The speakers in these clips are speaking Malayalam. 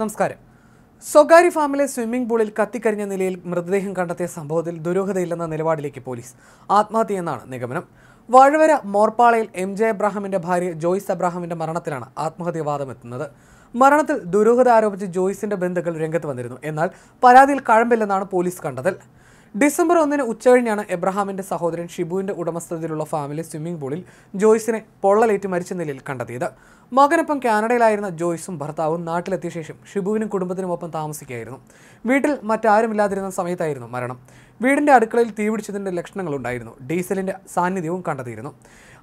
നമസ്കാരം സ്വകാര്യ ഫാമിലെ സ്വിമ്മിംഗ് പൂളിൽ കത്തിക്കരിഞ്ഞ നിലയിൽ മൃതദേഹം കണ്ടെത്തിയ സംഭവത്തിൽ ദുരൂഹതയില്ലെന്ന നിലപാടിലേക്ക് പോലീസ് ആത്മഹത്യയെന്നാണ് നിഗമനം വാഴവര മോർപ്പാളയിൽ എം ജെ അബ്രാഹാമിന്റെ ഭാര്യ ജോയ്സ് അബ്രാഹാമിന്റെ മരണത്തിലാണ് ആത്മഹത്യവാദം എത്തുന്നത് മരണത്തിൽ ദുരൂഹത ആരോപിച്ച് ജോയ്സിന്റെ ബന്ധുക്കൾ രംഗത്ത് വന്നിരുന്നു എന്നാൽ പരാതിയിൽ കഴമ്പില്ലെന്നാണ് പോലീസ് കണ്ടത് ഡിസംബർ ഒന്നിന് ഉച്ചകഴിഞ്ഞാണ് എബ്രഹാമിന്റെ സഹോദരൻ ഷിബുവിന്റെ ഉടമസ്ഥതയിലുള്ള ഫാമിലി സ്വിമ്മിംഗ് പൂളിൽ ജോയ്സിനെ പൊള്ളലേറ്റ് മരിച്ച നിലയിൽ കണ്ടെത്തിയത് മകനൊപ്പം കാനഡയിലായിരുന്ന ജോയ്സും ഭർത്താവും നാട്ടിലെത്തിയ ശേഷം ഷിബുവിനും കുടുംബത്തിനുമൊപ്പം താമസിക്കുകയായിരുന്നു വീട്ടിൽ മറ്റാരുമില്ലാതിരുന്ന സമയത്തായിരുന്നു മരണം വീടിൻ്റെ അടുക്കളയിൽ തീപിടിച്ചതിൻ്റെ ലക്ഷണങ്ങളുണ്ടായിരുന്നു ഡീസലിൻ്റെ സാന്നിധ്യവും കണ്ടെത്തിയിരുന്നു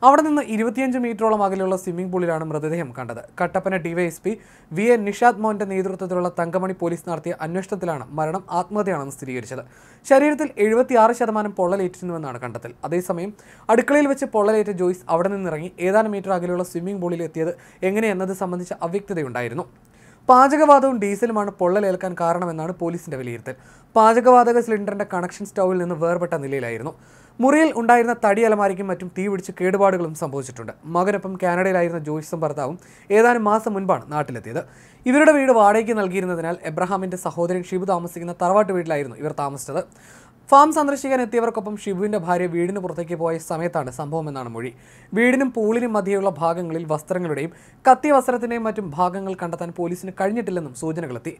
അവിടെ നിന്ന് ഇരുപത്തിയഞ്ച് മീറ്ററോളം അകലെയുള്ള സ്വിമ്മിംഗ് പൂളിലാണ് മൃതദേഹം കണ്ടത് Kattappana DYSP V A Nishad മോഹൻ്റെ നേതൃത്വത്തിലുള്ള തങ്കമണി പോലീസ് നടത്തിയ അന്വേഷണത്തിലാണ് മരണം ആത്മഹത്യയാണെന്ന് സ്ഥിരീകരിച്ചത് ശരീരത്തിൽ എഴുപത്തിയാറ് ശതമാനം പൊള്ളലേറ്റിരുന്നുവെന്നാണ് കണ്ടെത്തൽ അതേസമയം അടുക്കളയിൽ വെച്ച് പൊള്ളലേറ്റ ജോയ്സ് അവിടെ നിന്നിറങ്ങി ഏതാനും മീറ്റർ അകലെയുള്ള സ്വിമ്മിംഗ് പൂളിൽ എത്തിയത് എങ്ങനെയെന്നത് സംബന്ധിച്ച അവ്യക്തതയുണ്ടായിരുന്നു പാചകവാതവും ഡീസലുമാണ് പൊള്ളലേൽക്കാൻ കാരണമെന്നാണ് പോലീസിന്റെ വിലയിരുത്തൽ പാചകവാതക സിലിണ്ടറിന്റെ കണക്ഷൻ സ്റ്റൗവിൽ നിന്ന് വേർപെട്ട നിലയിലായിരുന്നു മുറിയിൽ ഉണ്ടായിരുന്ന തടി അലമാരിക്കും മറ്റും തീപിടിച്ച് കേടുപാടുകളും സംഭവിച്ചിട്ടുണ്ട് മകനൊപ്പം കാനഡയിലായിരുന്ന ജോയിസും ഭർത്താവും ഏതാനും മാസം മുൻപാണ് നാട്ടിലെത്തിയത് ഇവരുടെ വീട് വാടകയ്ക്ക് നൽകിയിരുന്നതിനാൽ എബ്രഹാമിന്റെ സഹോദരൻ ഷിബു താമസിക്കുന്ന തറവാട്ട് വീട്ടിലായിരുന്നു ഇവർ താമസിച്ചത് ഫാം സന്ദർശിക്കാൻ എത്തിയവർക്കൊപ്പം ഷിബുവിന്റെ ഭാര്യ വീടിന് പുറത്തേക്ക് പോയ സമയത്താണ് സംഭവമെന്നാണ് മൊഴി വീടിനും പൂളിനും മധ്യയുള്ള ഭാഗങ്ങളിൽ വസ്ത്രങ്ങളുടെയും കത്തിയ വസ്ത്രത്തിന്റെയും മറ്റും ഭാഗങ്ങൾ കണ്ടെത്താൻ പോലീസിന് കഴിഞ്ഞിട്ടില്ലെന്നും സൂചനകളെത്തി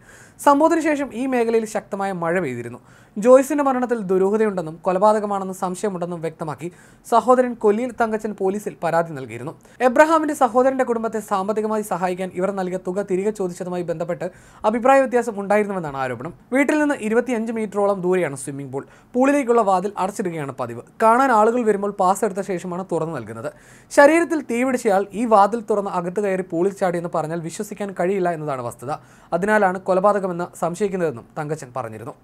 സംഭവത്തിന് ശേഷം ഈ മേഖലയിൽ ശക്തമായ മഴ പെയ്തിരുന്നു ജോയ്സിന്റെ മരണത്തിൽ ദുരൂഹതയുണ്ടെന്നും കൊലപാതകമാണെന്നും സംശയമുണ്ടെന്നും വ്യക്തമാക്കി സഹോദരൻ കൊല്ലിയിൽ തങ്കച്ചൻ പോലീസിൽ പരാതി നൽകിയിരുന്നു എബ്രഹാമിന്റെ സഹോദരന്റെ കുടുംബത്തെ സാമ്പത്തികമായി സഹായിക്കാൻ ഇവർ നൽകിയ തുക തിരികെ ചോദിച്ചതുമായി ബന്ധപ്പെട്ട് അഭിപ്രായ വ്യത്യാസം ഉണ്ടായിരുന്നുവെന്നാണ് ആരോപണം വീട്ടിൽ നിന്ന് ഇരുപത്തിയഞ്ച് മീറ്ററോളം ദൂരെയാണ് സ്വിമ്മിംഗ് പൂൾ പൂളിലേക്കുള്ള വാതിൽ അടച്ചിടുകയാണ് പതിവ് കാണാൻ ആളുകൾ വരുമ്പോൾ പാസ് എടുത്ത ശേഷമാണ് തുറന്നു നൽകുന്നത് ശരീരത്തിൽ തീപിടിച്ചയാൾ ഈ വാതിൽ തുറന്ന് അകത്ത് കയറി പൂളിൽ ചാടി എന്ന് പറഞ്ഞാൽ വിശ്വസിക്കാൻ കഴിയില്ല എന്നതാണ് വസ്തുത അതിനാലാണ് കൊലപാതകമെന്ന് സംശയിക്കുന്നതെന്നും തങ്കച്ചൻ പറഞ്ഞിരുന്നു